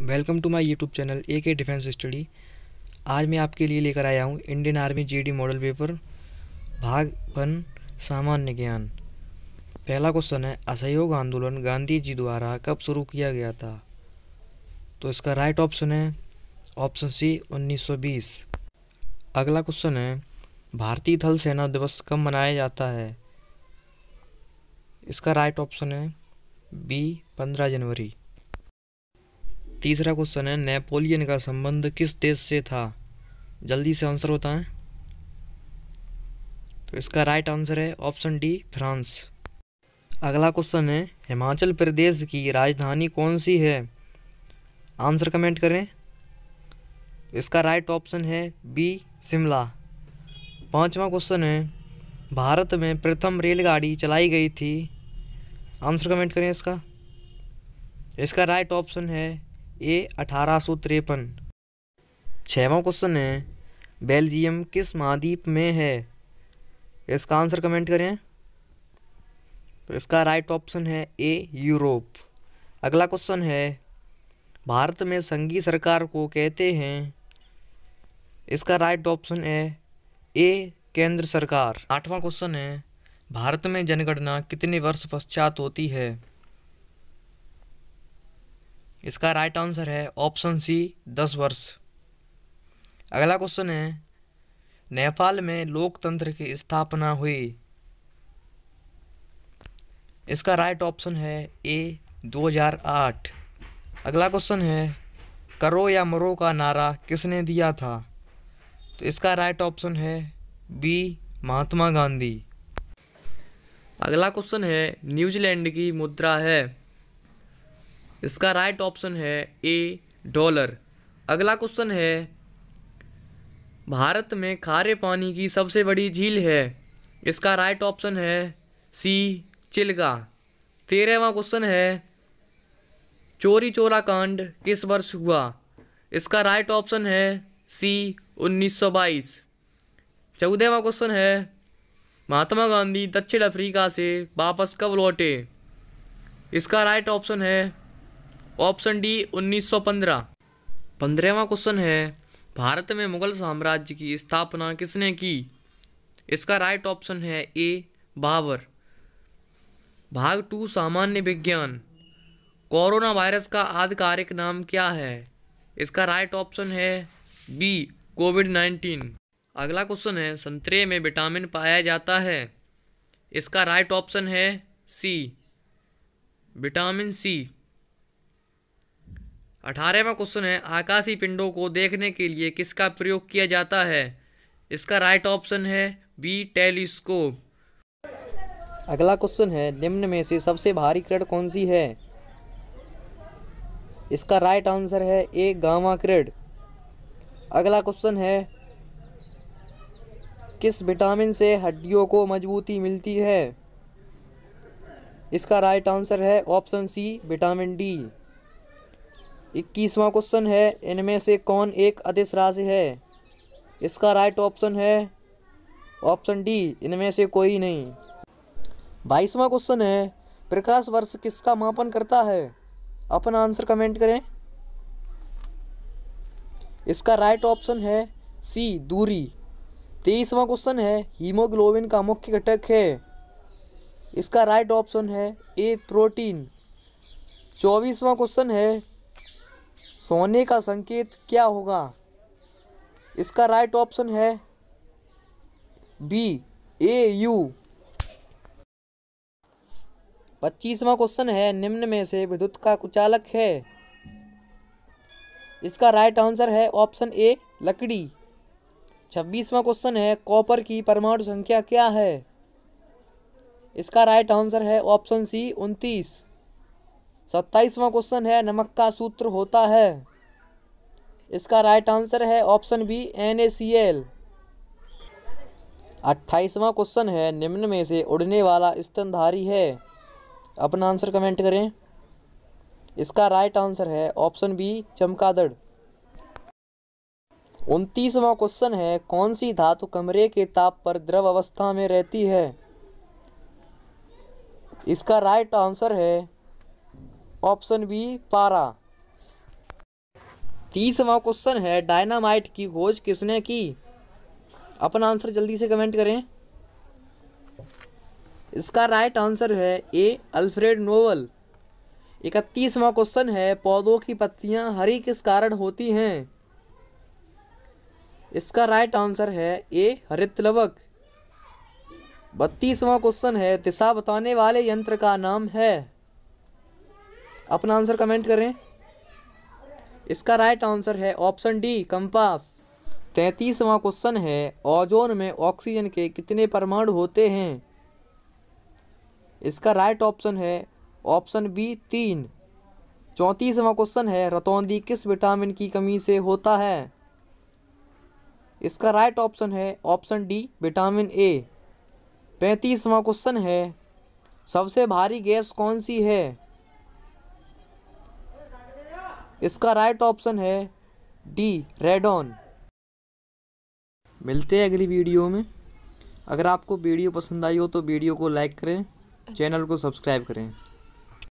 welcome to my YouTube channel A K defence study आज मैं आपके लिए लेकर आया हूँ Indian army GD model paper भाग वन सामान्य ज्ञान पहला क्वेश्चन है असहयोग आंदोलन गांधी जी द्वारा कब शुरू किया गया था तो इसका राइट ऑप्शन है ऑप्शन सी 1920 अगला क्वेश्चन है भारतीय थल सेना दिवस कब मनाया जाता है इसका राइट ऑप्शन है बी पंद्रह जनवरी तीसरा क्वेश्चन है नेपोलियन का संबंध किस देश से था जल्दी से आंसर बताएं तो इसका राइट आंसर है ऑप्शन डी फ्रांस अगला क्वेश्चन है हिमाचल प्रदेश की राजधानी कौन सी है आंसर कमेंट करें इसका राइट ऑप्शन है बी शिमला पांचवा क्वेश्चन है भारत में प्रथम रेलगाड़ी चलाई गई थी आंसर कमेंट करें इसका इसका राइट ऑप्शन है ए अठारह सौ तिरपन छवा क्वेश्चन है बेल्जियम किस महाद्वीप में है इसका आंसर कमेंट करें तो इसका राइट ऑप्शन है ए यूरोप अगला क्वेश्चन है भारत में संघीय सरकार को कहते हैं इसका राइट ऑप्शन है ए केंद्र सरकार आठवां क्वेश्चन है भारत में जनगणना कितने वर्ष पश्चात होती है इसका राइट आंसर है ऑप्शन सी दस वर्ष अगला क्वेश्चन है नेपाल में लोकतंत्र की स्थापना हुई इसका राइट ऑप्शन है ए 2008 अगला क्वेश्चन है करो या मरो का नारा किसने दिया था तो इसका राइट ऑप्शन है बी महात्मा गांधी अगला क्वेश्चन है न्यूजीलैंड की मुद्रा है इसका राइट ऑप्शन है ए डॉलर अगला क्वेश्चन है भारत में खारे पानी की सबसे बड़ी झील है इसका राइट ऑप्शन है सी चिल्का तेरहवा क्वेश्चन है चोरी चोरा कांड किस वर्ष हुआ इसका राइट ऑप्शन है सी 1922 चौदहवा क्वेश्चन है महात्मा गांधी दक्षिण अफ्रीका से वापस कब लौटे इसका राइट ऑप्शन है ऑप्शन डी 1915 पंद्रहवा क्वेश्चन है भारत में मुगल साम्राज्य की स्थापना किसने की इसका राइट ऑप्शन है ए बाबर भाग टू सामान्य विज्ञान कोरोना वायरस का आधिकारिक नाम क्या है इसका राइट ऑप्शन है बी कोविड नाइन्टीन अगला क्वेश्चन है संतरे में विटामिन पाया जाता है इसका राइट ऑप्शन है सी विटामिन सी अठारहवा क्वेश्चन है आकाशीय पिंडों को देखने के लिए किसका प्रयोग किया जाता है इसका राइट ऑप्शन है बी टेलीस्कोप अगला क्वेश्चन है निम्न में से सबसे भारी क्रेड कौन सी है इसका राइट आंसर है ए गामा क्रेड अगला क्वेश्चन है किस विटामिन से हड्डियों को मजबूती मिलती है इसका राइट आंसर है ऑप्शन सी विटामिन डी इक्कीसवां क्वेश्चन है इनमें से कौन एक अदिश राशि है इसका राइट ऑप्शन है ऑप्शन डी इनमें से कोई नहीं बाईसवां क्वेश्चन है प्रकाश वर्ष किसका मापन करता है अपना आंसर कमेंट करें इसका राइट ऑप्शन है सी दूरी तेईसवा क्वेश्चन है हीमोग्लोबिन का मुख्य घटक है इसका राइट ऑप्शन है ए प्रोटीन चौबीसवा क्वेश्चन है सोने का संकेत क्या होगा इसका राइट ऑप्शन है बी ए यू पच्चीसवा क्वेश्चन है निम्न में से विद्युत का कुचालक है इसका राइट आंसर है ऑप्शन ए लकड़ी छब्बीसवा क्वेश्चन है कॉपर की परमाणु संख्या क्या है इसका राइट आंसर है ऑप्शन सी उनतीस सत्ताईसवां क्वेश्चन है नमक का सूत्र होता है इसका राइट आंसर है option B N A C L अट्ठाईसवा क्वेश्चन है निम्न में से उड़ने वाला स्तनधारी है अपना आंसर कमेंट करें इसका राइट आंसर है ऑप्शन बी चमकादड़ उनतीसवा क्वेश्चन है कौन सी धातु कमरे के ताप पर द्रव अवस्था में रहती है इसका राइट आंसर है ऑप्शन बी पारा तीसवा क्वेश्चन है डायनामाइट की खोज किसने की अपना आंसर जल्दी से कमेंट करें इसका राइट आंसर है ए अल्फ्रेड नोवल इकतीसवा क्वेश्चन है पौधों की पत्तियां हरी किस कारण होती हैं इसका राइट आंसर है ए हरित लवक बत्तीसवां क्वेश्चन है दिशा बताने वाले यंत्र का नाम है अपना आंसर कमेंट करें इसका राइट आंसर है ऑप्शन डी कंपास तैंतीसवां क्वेश्चन है ओजोन में ऑक्सीजन के कितने परमाणु होते हैं इसका राइट ऑप्शन है ऑप्शन बी तीन चौंतीसवां क्वेश्चन है रतौंदी किस विटामिन की कमी से होता है इसका राइट ऑप्शन है ऑप्शन डी विटामिन ए पैंतीसवां क्वेश्चन है सबसे भारी गैस कौन सी है इसका राइट ऑप्शन है डी रेडॉन मिलते हैं अगली वीडियो में अगर आपको वीडियो पसंद आई हो तो वीडियो को लाइक करें चैनल को सब्सक्राइब करें